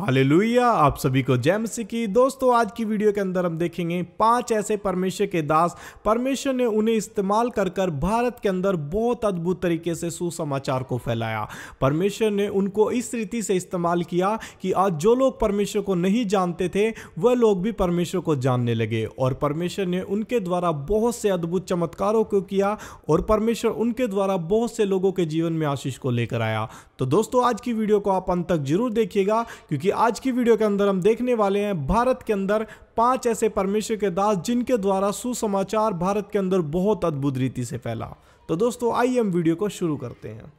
hallelujah आप सभी को जय मसीह की दोस्तों आज की वीडियो के अंदर हम देखेंगे पांच ऐसे परमेश्वर के दास परमेश्वर ने उन्हें इस्तेमाल कर कर भारत के अंदर बहुत अद्भुत तरीके से सुसमाचार को फैलाया परमेश्वर ने उनको इस रीति से इस्तेमाल किया कि आज जो लोग परमेश्वर को नहीं जानते थे वह लोग भी परमेश्वर को जानने लगे और परमेश्वर ने उनके द्वारा बहुत से अद्भुत चमत्कारों को किया और परमेश्वर उनके द्वारा बहुत से लोगों के जीवन में आशीष को लेकर आया तो दोस्तों आज की वीडियो को आप अंत तक जरूर देखिएगा क्योंकि कि आज की वीडियो के अंदर हम देखने वाले हैं भारत के अंदर पांच ऐसे परमेश्वर के दास जिनके द्वारा सुसमाचार भारत के अंदर बहुत अद्भुत रीति से फैला तो दोस्तों आइए हम वीडियो को शुरू करते हैं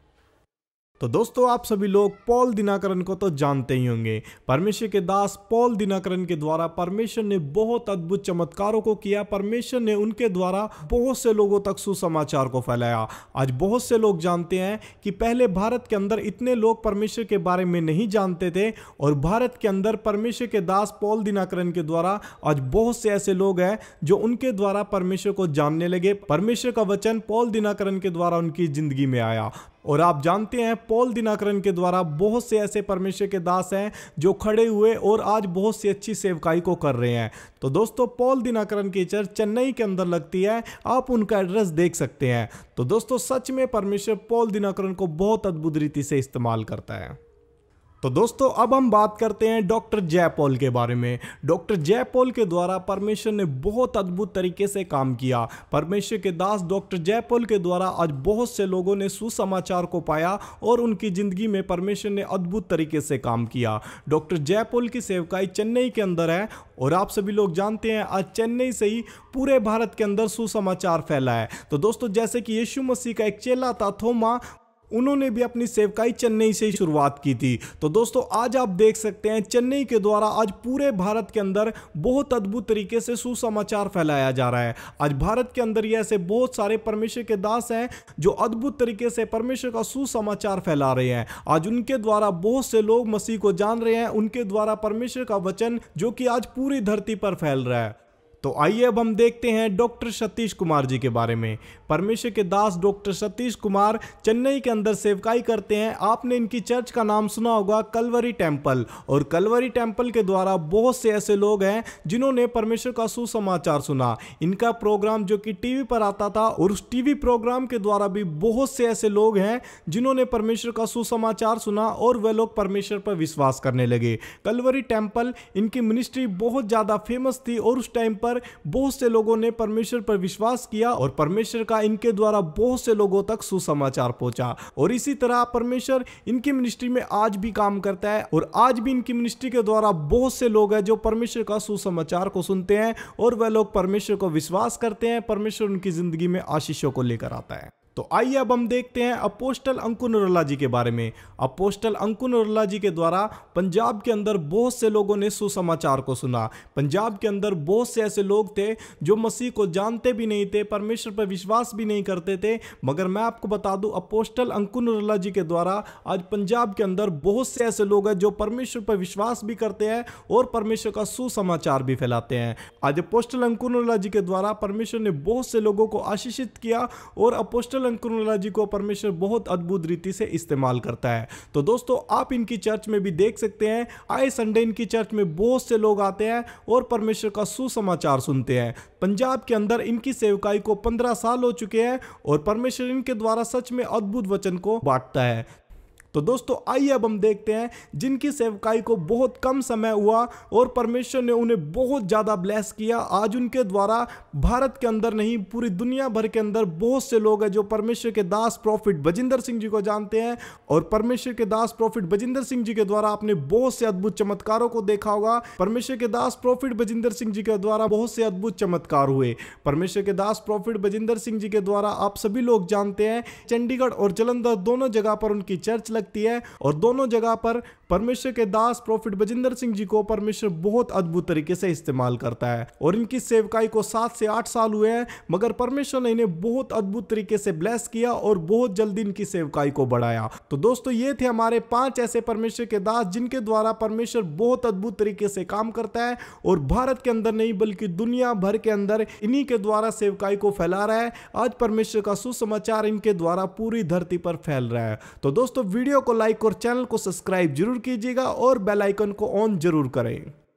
तो दोस्तों आप सभी लोग पॉल दिनाकरण को तो जानते ही होंगे परमेश्वर के दास पॉल दिनाकरण के द्वारा परमेश्वर ने बहुत अद्भुत चमत्कारों को किया परमेश्वर ने उनके द्वारा बहुत से लोगों तक सुसमाचार को फैलाया आज बहुत से लोग जानते हैं कि पहले भारत के अंदर इतने लोग परमेश्वर के बारे में नहीं जानते थे और भारत के अंदर परमेश्वर के दास पॉल दिनाकरण के द्वारा आज बहुत से ऐसे लोग हैं जो उनके द्वारा परमेश्वर को जानने लगे परमेश्वर का वचन पॉल दिनाकरण के द्वारा उनकी जिंदगी में आया और आप जानते हैं पॉल दिनाकरण के द्वारा बहुत से ऐसे परमेश्वर के दास हैं जो खड़े हुए और आज बहुत सी अच्छी सेवकाई को कर रहे हैं तो दोस्तों पॉल दिनाकरण की चर्च चेन्नई के अंदर लगती है आप उनका एड्रेस देख सकते हैं तो दोस्तों सच में परमेश्वर पॉल दिनाकरण को बहुत अद्भुत रीति से इस्तेमाल करता है तो दोस्तों अब हम बात करते हैं डॉक्टर जयपॉल के बारे में डॉक्टर जयपॉल के द्वारा परमेश्वर ने बहुत अद्भुत तरीके से काम किया परमेश्वर के दास डॉक्टर जयपॉल के द्वारा आज बहुत से लोगों ने सुसमाचार को पाया और उनकी ज़िंदगी में परमेश्वर ने अद्भुत तरीके से काम किया डॉक्टर जयपॉल की सेवकाई चेन्नई के अंदर है और आप सभी लोग जानते हैं आज चेन्नई से ही पूरे भारत के अंदर सुसमाचार फैला है तो दोस्तों जैसे कि यीशु मसीह का एक चेला था थोमा उन्होंने भी अपनी सेवकाई चेन्नई से ही शुरुआत की थी तो दोस्तों आज आप देख सकते हैं चेन्नई के द्वारा आज पूरे भारत के अंदर बहुत अद्भुत तरीके से सुसमाचार फैलाया जा रहा है आज भारत के अंदर ये ऐसे बहुत सारे परमेश्वर के दास हैं जो अद्भुत तरीके से परमेश्वर का सुसमाचार फैला रहे हैं आज उनके द्वारा बहुत से लोग मसीह को जान रहे हैं उनके द्वारा परमेश्वर का वचन जो कि आज पूरी धरती पर फैल रहा है तो आइए अब हम देखते हैं डॉक्टर सतीश कुमार जी के बारे में परमेश्वर के दास डॉक्टर सतीश कुमार चेन्नई के अंदर सेवकाई करते हैं आपने इनकी चर्च का नाम सुना होगा कलवरी टेम्पल और कलवरी टेम्पल के द्वारा बहुत से ऐसे लोग हैं जिन्होंने परमेश्वर का सुसमाचार सुना इनका प्रोग्राम जो कि टीवी पर आता था और उस टीवी प्रोग्राम के द्वारा भी बहुत से ऐसे लोग हैं जिन्होंने परमेश्वर का सुसमाचार सुना और वह लोग परमेश्वर पर विश्वास करने लगे कलवरी टेम्पल इनकी मिनिस्ट्री बहुत ज़्यादा फेमस थी और उस टाइम पर पर बहुत से लोगों ने परमेश्वर पर विश्वास किया और परमेश्वर का इनके द्वारा बहुत से लोगों तक सुसमाचार पहुंचा और इसी तरह परमेश्वर इनकी मिनिस्ट्री में आज भी काम करता है और आज भी इनकी मिनिस्ट्री के द्वारा बहुत से लोग हैं जो परमेश्वर का सुसमाचार को सुनते हैं और वह लोग परमेश्वर को विश्वास करते हैं परमेश्वर उनकी जिंदगी में आशीषों को लेकर आता है तो आइए अब हम देखते हैं अपोस्टल अंकुन अरोला जी के बारे में अपोस्टल अंकुन अरोला जी के द्वारा पंजाब के अंदर बहुत से लोगों ने सुसमाचार को सुना पंजाब के अंदर बहुत से ऐसे लोग थे जो मसीह को जानते भी नहीं थे परमेश्वर पर विश्वास भी नहीं करते थे मगर मैं आपको बता दूं अपोस्टल अंकुन अरोला जी के द्वारा आज पंजाब के अंदर बहुत से ऐसे लोग हैं जो परमेश्वर पर विश्वास भी करते हैं और परमेश्वर का सुसमाचार भी फैलाते हैं आज अपोस्टल अंकुन अरोला जी के द्वारा परमेश्वर ने बहुत से लोगों को आशीषित किया और अपोस्टल क्रोनोलॉजी को परमेश्वर बहुत अद्भुत रीति से इस्तेमाल करता है तो दोस्तों आप इनकी चर्च में भी देख सकते हैं आए संडे इनकी चर्च में बहुत से लोग आते हैं और परमेश्वर का सुसमाचार सुनते हैं पंजाब के अंदर इनकी सेवकाई को पंद्रह साल हो चुके हैं और परमेश्वर इनके द्वारा सच में अद्भुत वचन को बांटता है तो दोस्तों आइए अब हम देखते हैं जिनकी सेवकाई को बहुत कम समय हुआ और परमेश्वर ने उन्हें बहुत ज़्यादा ब्लेस किया आज उनके द्वारा भारत के अंदर नहीं पूरी दुनिया भर के अंदर बहुत से लोग हैं जो परमेश्वर के दास प्रॉफिट बजिंदर सिंह जी को जानते हैं और परमेश्वर के दास प्रॉफिट बजिंदर सिंह जी के द्वारा आपने बहुत से अद्भुत चमत्कारों को देखा होगा परमेश्वर के दास प्रॉफिट बजिंदर सिंह जी के द्वारा बहुत से अद्भुत चमत्कार हुए परमेश्वर के दास प्रॉफिट बजिंदर सिंह जी के द्वारा आप सभी लोग जानते हैं चंडीगढ़ और जलंधर दोनों जगह पर उनकी चर्च लगती है और दोनों जगह पर परमेश्वर के दास प्रोफिट बजिंदर सिंह जी को परमेश्वर बहुत अद्भुत तरीके से इस्तेमाल करता है और इनकी सेवकाई को सात से आठ साल हुए हैं मगर परमेश्वर ने इन्हें बहुत अद्भुत तरीके से ब्लेस किया और बहुत जल्दी इनकी सेवकाई को बढ़ाया तो दोस्तों ये थे हमारे पांच ऐसे परमेश्वर के दास जिनके द्वारा परमेश्वर बहुत अद्भुत तरीके से काम करता है और भारत के अंदर नहीं बल्कि दुनिया भर के अंदर इन्हीं के द्वारा सेवकाई को फैला रहा है आज परमेश्वर का सुसमाचार इनके द्वारा पूरी धरती पर फैल रहा है तो दोस्तों वीडियो को लाइक और चैनल को सब्सक्राइब जरूर कीजिएगा और बेल आइकन को ऑन जरूर करें